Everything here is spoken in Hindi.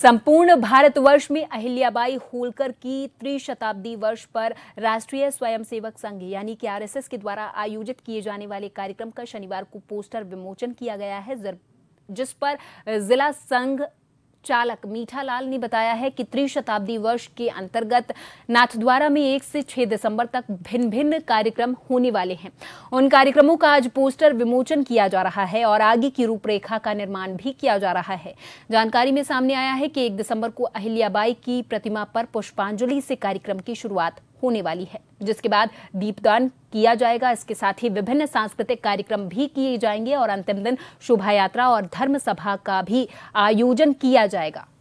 संपूर्ण भारतवर्ष में अहिल्याबाई होलकर की त्रिशताब्दी वर्ष पर राष्ट्रीय स्वयंसेवक संघ यानी कि आरएसएस के द्वारा आयोजित किए जाने वाले कार्यक्रम का शनिवार को पोस्टर विमोचन किया गया है जिस पर जिला संघ चालक मीठालाल ने बताया है कि त्रिशताब्दी वर्ष के अंतर्गत नाथद्वारा में एक से छह दिसंबर तक भिन्न भिन्न कार्यक्रम होने वाले हैं उन कार्यक्रमों का आज पोस्टर विमोचन किया जा रहा है और आगे की रूपरेखा का निर्माण भी किया जा रहा है जानकारी में सामने आया है कि एक दिसंबर को अहिल्याबाई की प्रतिमा पर पुष्पांजलि से कार्यक्रम की शुरुआत होने वाली है जिसके बाद दीपदान किया जाएगा इसके साथ ही विभिन्न सांस्कृतिक कार्यक्रम भी किए जाएंगे और अंतिम दिन शोभा यात्रा और धर्म सभा का भी आयोजन किया जाएगा